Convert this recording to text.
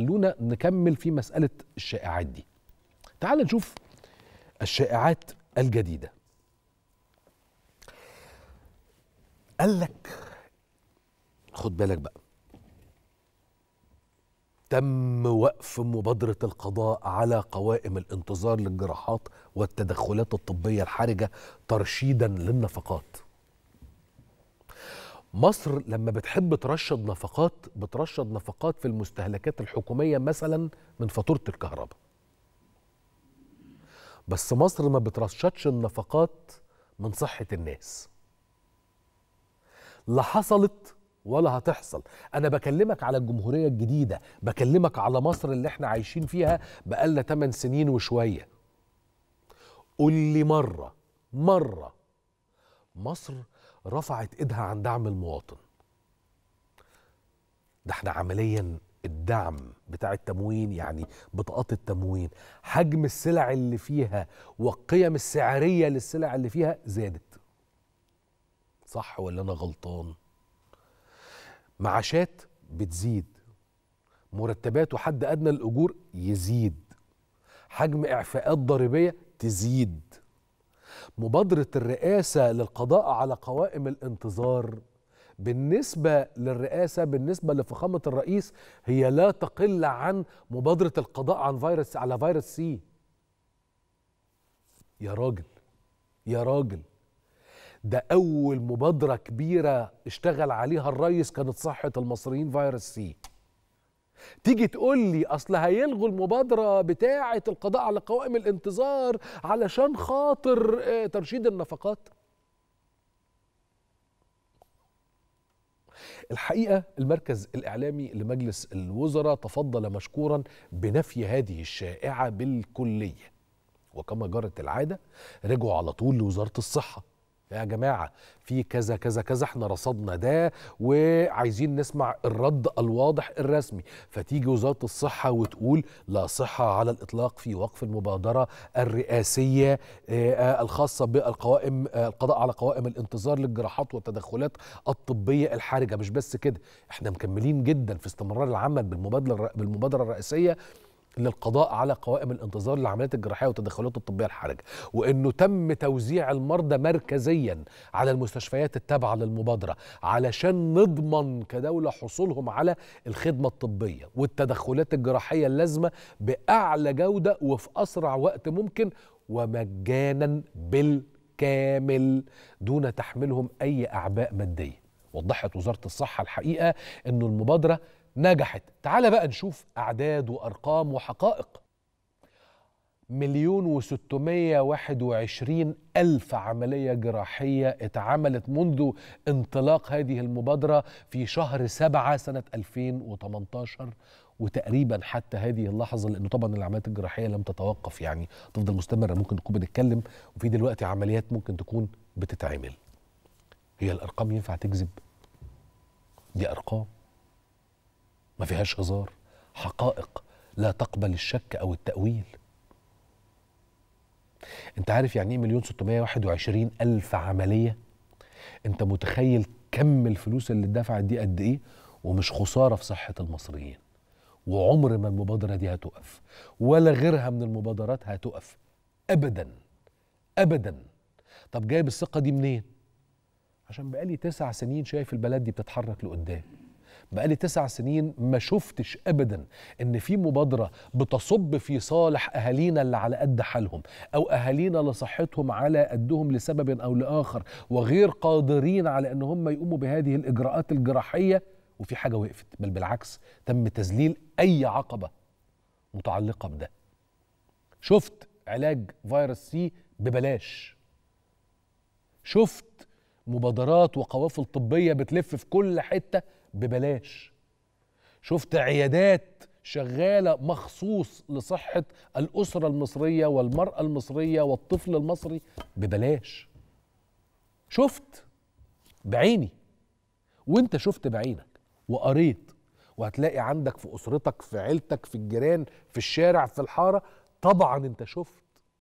خلونا نكمل في مسألة الشائعات دي تعال نشوف الشائعات الجديدة قال لك خد بالك بقى تم وقف مبادرة القضاء على قوائم الانتظار للجراحات والتدخلات الطبية الحرجة ترشيدا للنفقات مصر لما بتحب ترشد نفقات بترشد نفقات في المستهلكات الحكوميه مثلا من فاتوره الكهرباء بس مصر ما بترشدش النفقات من صحه الناس لا حصلت ولا هتحصل انا بكلمك على الجمهوريه الجديده بكلمك على مصر اللي احنا عايشين فيها بقالنا 8 سنين وشويه قول لي مره مره مصر رفعت ايدها عن دعم المواطن ده احنا عمليا الدعم بتاع التموين يعني بطاقات التموين حجم السلع اللي فيها والقيم السعريه للسلع اللي فيها زادت صح ولا انا غلطان معاشات بتزيد مرتبات وحد ادنى الاجور يزيد حجم اعفاءات ضريبيه تزيد مبادرة الرئاسة للقضاء على قوائم الانتظار بالنسبة للرئاسة بالنسبة لفخامة الرئيس هي لا تقل عن مبادرة القضاء عن فيروس على فيروس سي يا راجل يا راجل ده أول مبادرة كبيرة اشتغل عليها الرئيس كانت صحة المصريين فيروس سي تيجي تقول لي اصل هيلغوا المبادره بتاعه القضاء على قوائم الانتظار علشان خاطر آه، ترشيد النفقات الحقيقه المركز الاعلامي لمجلس الوزراء تفضل مشكورا بنفي هذه الشائعه بالكليه وكما جرت العاده رجعوا على طول لوزاره الصحه يا جماعة في كذا كذا كذا احنا رصدنا ده وعايزين نسمع الرد الواضح الرسمي فتيجي وزارة الصحة وتقول لا صحة على الإطلاق في وقف المبادرة الرئاسية آه، آه، الخاصة بالقوائم آه، القضاء على قوائم الانتظار للجراحات والتدخلات الطبية الحرجة مش بس كده احنا مكملين جدا في استمرار العمل بالمبادرة بالمبادرة الرئاسية للقضاء على قوائم الانتظار للعمليات الجراحيه والتدخلات الطبيه الحرجه وانه تم توزيع المرضى مركزيا على المستشفيات التابعه للمبادره علشان نضمن كدوله حصولهم على الخدمه الطبيه والتدخلات الجراحيه اللازمه باعلى جوده وفي اسرع وقت ممكن ومجانا بالكامل دون تحملهم اي اعباء ماديه وضحت وزاره الصحه الحقيقه انه المبادره نجحت تعال بقى نشوف أعداد وأرقام وحقائق مليون وستمية واحد وعشرين ألف عملية جراحية اتعملت منذ انطلاق هذه المبادرة في شهر سبعة سنة 2018 وتقريبا حتى هذه اللحظه لانه طبعا العمليات الجراحيه لم تتوقف يعني تفضل مستمره ممكن نكون بنتكلم وفي دلوقتي عمليات ممكن تكون بتتعمل هي الارقام ينفع تكذب دي ارقام ما فيهاش هزار حقائق لا تقبل الشك أو التأويل أنت عارف يعني إيه مليون وعشرين ألف عملية أنت متخيل كم الفلوس اللي اتدفعت دي قد إيه ومش خسارة في صحة المصريين وعمر ما المبادرة دي هتقف ولا غيرها من المبادرات هتقف أبدا أبدا طب جايب الثقة دي منين؟ عشان بقالي تسع سنين شايف البلد دي بتتحرك لقدام بقالي تسع سنين ما شفتش ابدا ان في مبادره بتصب في صالح اهالينا اللي على قد حالهم او اهالينا لصحتهم على قدهم لسبب او لاخر وغير قادرين على ان هم يقوموا بهذه الاجراءات الجراحيه وفي حاجه وقفت بل بالعكس تم تذليل اي عقبه متعلقه بده شفت علاج فيروس سي ببلاش شفت مبادرات وقوافل طبيه بتلف في كل حته ببلاش شفت عيادات شغالة مخصوص لصحة الأسرة المصرية والمرأة المصرية والطفل المصري ببلاش شفت بعيني وانت شفت بعينك وقريت وهتلاقي عندك في أسرتك في عيلتك في الجيران في الشارع في الحارة طبعا انت شفت